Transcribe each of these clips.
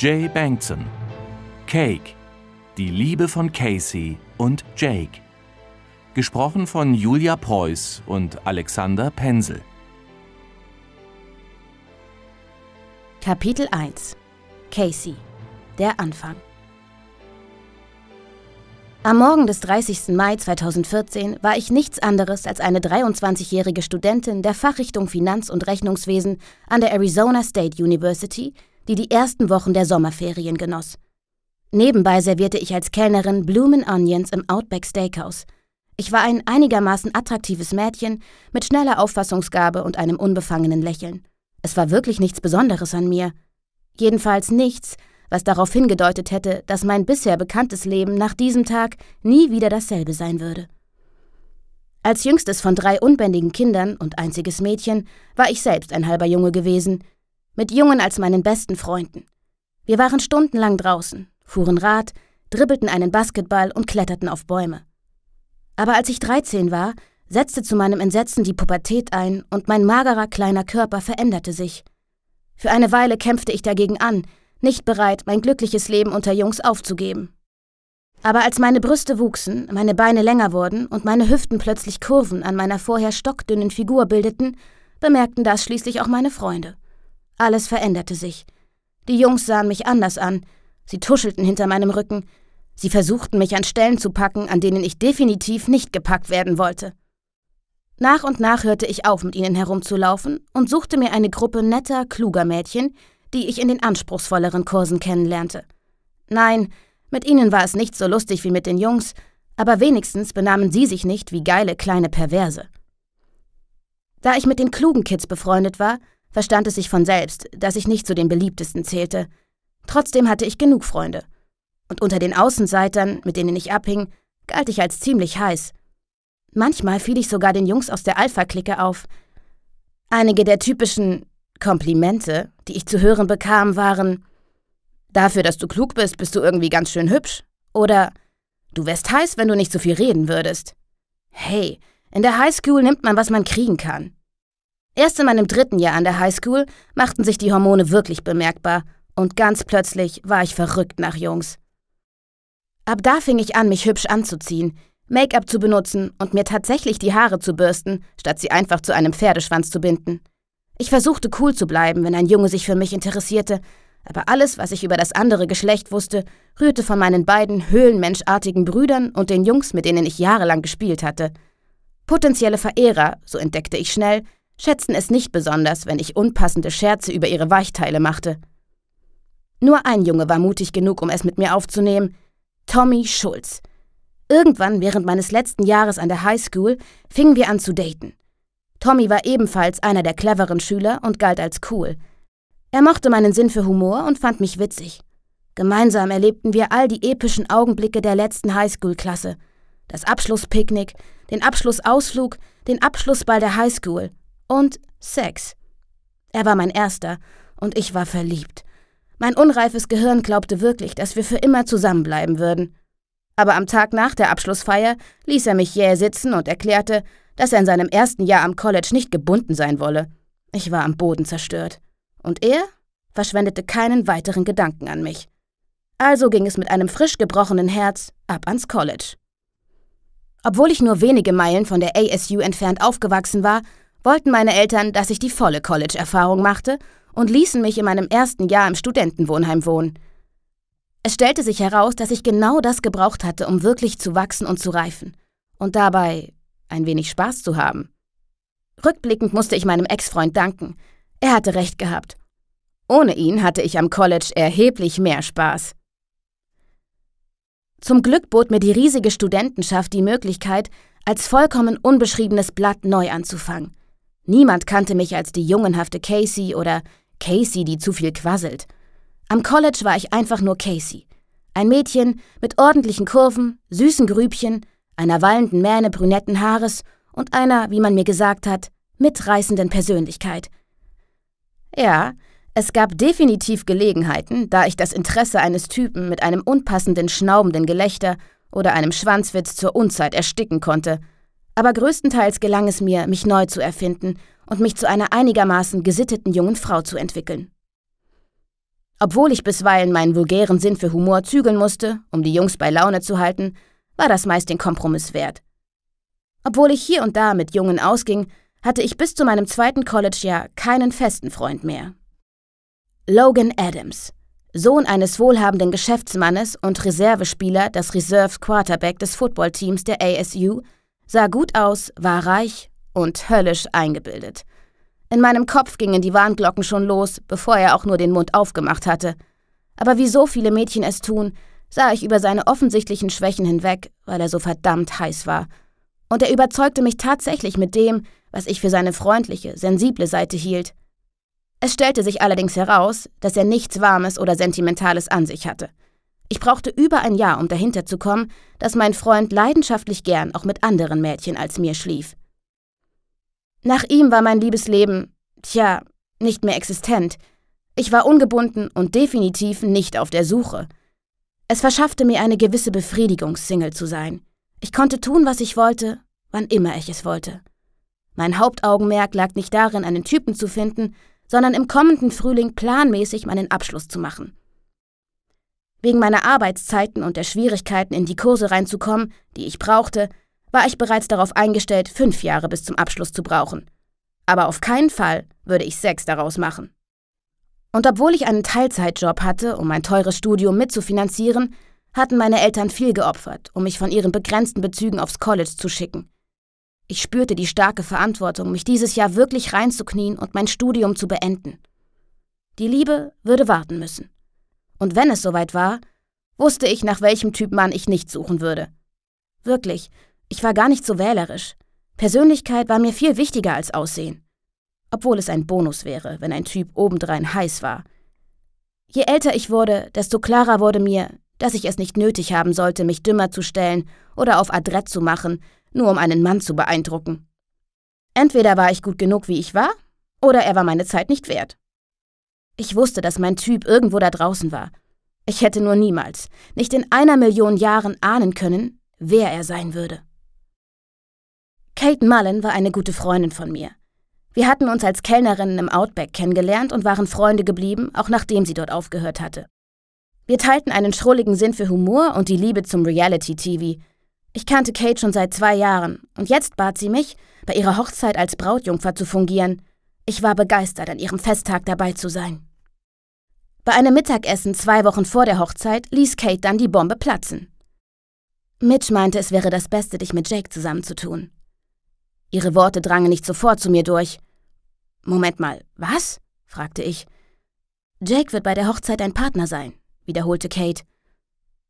Jay Bankson. Cake. Die Liebe von Casey und Jake. Gesprochen von Julia Preuß und Alexander Pensel. Kapitel 1 Casey Der Anfang Am Morgen des 30. Mai 2014 war ich nichts anderes als eine 23-jährige Studentin der Fachrichtung Finanz- und Rechnungswesen an der Arizona State University, die die ersten Wochen der Sommerferien genoss. Nebenbei servierte ich als Kellnerin Blumen Onions im Outback Steakhouse. Ich war ein einigermaßen attraktives Mädchen mit schneller Auffassungsgabe und einem unbefangenen Lächeln. Es war wirklich nichts Besonderes an mir. Jedenfalls nichts, was darauf hingedeutet hätte, dass mein bisher bekanntes Leben nach diesem Tag nie wieder dasselbe sein würde. Als jüngstes von drei unbändigen Kindern und einziges Mädchen war ich selbst ein halber Junge gewesen – mit Jungen als meinen besten Freunden. Wir waren stundenlang draußen, fuhren Rad, dribbelten einen Basketball und kletterten auf Bäume. Aber als ich 13 war, setzte zu meinem Entsetzen die Pubertät ein und mein magerer kleiner Körper veränderte sich. Für eine Weile kämpfte ich dagegen an, nicht bereit, mein glückliches Leben unter Jungs aufzugeben. Aber als meine Brüste wuchsen, meine Beine länger wurden und meine Hüften plötzlich Kurven an meiner vorher stockdünnen Figur bildeten, bemerkten das schließlich auch meine Freunde. Alles veränderte sich. Die Jungs sahen mich anders an. Sie tuschelten hinter meinem Rücken. Sie versuchten mich an Stellen zu packen, an denen ich definitiv nicht gepackt werden wollte. Nach und nach hörte ich auf, mit ihnen herumzulaufen und suchte mir eine Gruppe netter, kluger Mädchen, die ich in den anspruchsvolleren Kursen kennenlernte. Nein, mit ihnen war es nicht so lustig wie mit den Jungs, aber wenigstens benahmen sie sich nicht wie geile kleine Perverse. Da ich mit den klugen Kids befreundet war, verstand es sich von selbst, dass ich nicht zu den beliebtesten zählte. Trotzdem hatte ich genug Freunde. Und unter den Außenseitern, mit denen ich abhing, galt ich als ziemlich heiß. Manchmal fiel ich sogar den Jungs aus der Alpha-Clique auf. Einige der typischen Komplimente, die ich zu hören bekam, waren Dafür, dass du klug bist, bist du irgendwie ganz schön hübsch. Oder Du wärst heiß, wenn du nicht so viel reden würdest. Hey, in der Highschool nimmt man, was man kriegen kann. Erst in meinem dritten Jahr an der Highschool machten sich die Hormone wirklich bemerkbar und ganz plötzlich war ich verrückt nach Jungs. Ab da fing ich an, mich hübsch anzuziehen, Make-up zu benutzen und mir tatsächlich die Haare zu bürsten, statt sie einfach zu einem Pferdeschwanz zu binden. Ich versuchte cool zu bleiben, wenn ein Junge sich für mich interessierte, aber alles, was ich über das andere Geschlecht wusste, rührte von meinen beiden höhlenmenschartigen Brüdern und den Jungs, mit denen ich jahrelang gespielt hatte. Potenzielle Verehrer, so entdeckte ich schnell, schätzten es nicht besonders, wenn ich unpassende Scherze über ihre Weichteile machte. Nur ein Junge war mutig genug, um es mit mir aufzunehmen, Tommy Schulz. Irgendwann während meines letzten Jahres an der High School fingen wir an zu daten. Tommy war ebenfalls einer der cleveren Schüler und galt als cool. Er mochte meinen Sinn für Humor und fand mich witzig. Gemeinsam erlebten wir all die epischen Augenblicke der letzten Highschool-Klasse. Das Abschlusspicknick, den Abschlussausflug, den Abschlussball der Highschool. Und Sex. Er war mein erster und ich war verliebt. Mein unreifes Gehirn glaubte wirklich, dass wir für immer zusammenbleiben würden. Aber am Tag nach der Abschlussfeier ließ er mich jäh sitzen und erklärte, dass er in seinem ersten Jahr am College nicht gebunden sein wolle. Ich war am Boden zerstört. Und er verschwendete keinen weiteren Gedanken an mich. Also ging es mit einem frisch gebrochenen Herz ab ans College. Obwohl ich nur wenige Meilen von der ASU entfernt aufgewachsen war, wollten meine Eltern, dass ich die volle College-Erfahrung machte und ließen mich in meinem ersten Jahr im Studentenwohnheim wohnen. Es stellte sich heraus, dass ich genau das gebraucht hatte, um wirklich zu wachsen und zu reifen und dabei ein wenig Spaß zu haben. Rückblickend musste ich meinem Ex-Freund danken. Er hatte recht gehabt. Ohne ihn hatte ich am College erheblich mehr Spaß. Zum Glück bot mir die riesige Studentenschaft die Möglichkeit, als vollkommen unbeschriebenes Blatt neu anzufangen. Niemand kannte mich als die jungenhafte Casey oder Casey, die zu viel quasselt. Am College war ich einfach nur Casey. Ein Mädchen mit ordentlichen Kurven, süßen Grübchen, einer wallenden Mähne brünetten Haares und einer, wie man mir gesagt hat, mitreißenden Persönlichkeit. Ja, es gab definitiv Gelegenheiten, da ich das Interesse eines Typen mit einem unpassenden, schnaubenden Gelächter oder einem Schwanzwitz zur Unzeit ersticken konnte – aber größtenteils gelang es mir, mich neu zu erfinden und mich zu einer einigermaßen gesitteten jungen Frau zu entwickeln. Obwohl ich bisweilen meinen vulgären Sinn für Humor zügeln musste, um die Jungs bei Laune zu halten, war das meist den Kompromiss wert. Obwohl ich hier und da mit Jungen ausging, hatte ich bis zu meinem zweiten College-Jahr keinen festen Freund mehr. Logan Adams, Sohn eines wohlhabenden Geschäftsmannes und Reservespieler des Reserve Quarterback des Footballteams der ASU, sah gut aus, war reich und höllisch eingebildet. In meinem Kopf gingen die Warnglocken schon los, bevor er auch nur den Mund aufgemacht hatte. Aber wie so viele Mädchen es tun, sah ich über seine offensichtlichen Schwächen hinweg, weil er so verdammt heiß war. Und er überzeugte mich tatsächlich mit dem, was ich für seine freundliche, sensible Seite hielt. Es stellte sich allerdings heraus, dass er nichts Warmes oder Sentimentales an sich hatte. Ich brauchte über ein Jahr, um dahinter zu kommen, dass mein Freund leidenschaftlich gern auch mit anderen Mädchen als mir schlief. Nach ihm war mein Liebesleben, tja, nicht mehr existent. Ich war ungebunden und definitiv nicht auf der Suche. Es verschaffte mir eine gewisse Befriedigung, Single zu sein. Ich konnte tun, was ich wollte, wann immer ich es wollte. Mein Hauptaugenmerk lag nicht darin, einen Typen zu finden, sondern im kommenden Frühling planmäßig meinen Abschluss zu machen. Wegen meiner Arbeitszeiten und der Schwierigkeiten, in die Kurse reinzukommen, die ich brauchte, war ich bereits darauf eingestellt, fünf Jahre bis zum Abschluss zu brauchen. Aber auf keinen Fall würde ich sechs daraus machen. Und obwohl ich einen Teilzeitjob hatte, um mein teures Studium mitzufinanzieren, hatten meine Eltern viel geopfert, um mich von ihren begrenzten Bezügen aufs College zu schicken. Ich spürte die starke Verantwortung, mich dieses Jahr wirklich reinzuknien und mein Studium zu beenden. Die Liebe würde warten müssen. Und wenn es soweit war, wusste ich, nach welchem Typ Mann ich nicht suchen würde. Wirklich, ich war gar nicht so wählerisch. Persönlichkeit war mir viel wichtiger als Aussehen. Obwohl es ein Bonus wäre, wenn ein Typ obendrein heiß war. Je älter ich wurde, desto klarer wurde mir, dass ich es nicht nötig haben sollte, mich dümmer zu stellen oder auf adrett zu machen, nur um einen Mann zu beeindrucken. Entweder war ich gut genug, wie ich war, oder er war meine Zeit nicht wert. Ich wusste, dass mein Typ irgendwo da draußen war. Ich hätte nur niemals, nicht in einer Million Jahren ahnen können, wer er sein würde. Kate Mullen war eine gute Freundin von mir. Wir hatten uns als Kellnerinnen im Outback kennengelernt und waren Freunde geblieben, auch nachdem sie dort aufgehört hatte. Wir teilten einen schrulligen Sinn für Humor und die Liebe zum Reality-TV. Ich kannte Kate schon seit zwei Jahren und jetzt bat sie mich, bei ihrer Hochzeit als Brautjungfer zu fungieren. Ich war begeistert, an ihrem Festtag dabei zu sein. Bei einem Mittagessen zwei Wochen vor der Hochzeit ließ Kate dann die Bombe platzen. Mitch meinte, es wäre das Beste, dich mit Jake zusammenzutun. Ihre Worte drangen nicht sofort zu mir durch. Moment mal, was? fragte ich. Jake wird bei der Hochzeit dein Partner sein, wiederholte Kate.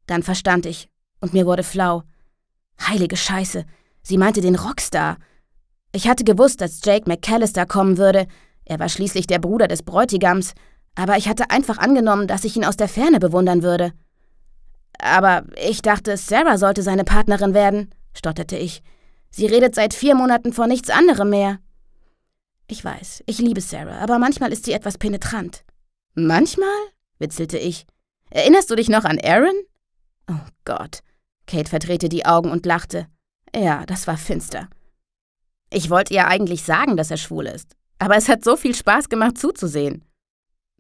Dann verstand ich, und mir wurde flau. Heilige Scheiße, sie meinte den Rockstar. Ich hatte gewusst, dass Jake McAllister kommen würde, er war schließlich der Bruder des Bräutigams, aber ich hatte einfach angenommen, dass ich ihn aus der Ferne bewundern würde. Aber ich dachte, Sarah sollte seine Partnerin werden, stotterte ich. Sie redet seit vier Monaten von nichts anderem mehr. Ich weiß, ich liebe Sarah, aber manchmal ist sie etwas penetrant. Manchmal? witzelte ich. Erinnerst du dich noch an Aaron? Oh Gott. Kate verdrehte die Augen und lachte. Ja, das war finster. Ich wollte ihr eigentlich sagen, dass er schwul ist, aber es hat so viel Spaß gemacht zuzusehen.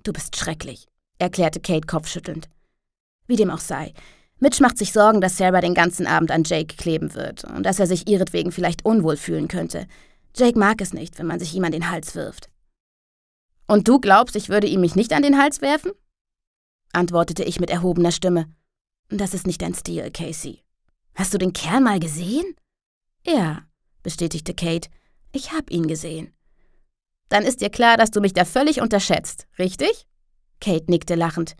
Du bist schrecklich, erklärte Kate kopfschüttelnd. Wie dem auch sei. Mitch macht sich Sorgen, dass Sarah den ganzen Abend an Jake kleben wird und dass er sich ihretwegen vielleicht unwohl fühlen könnte. Jake mag es nicht, wenn man sich ihm an den Hals wirft. Und du glaubst, ich würde ihm mich nicht an den Hals werfen? antwortete ich mit erhobener Stimme. Das ist nicht dein Stil, Casey. Hast du den Kerl mal gesehen? Ja, bestätigte Kate. Ich hab ihn gesehen. Dann ist dir klar, dass du mich da völlig unterschätzt, richtig? Kate nickte lachend.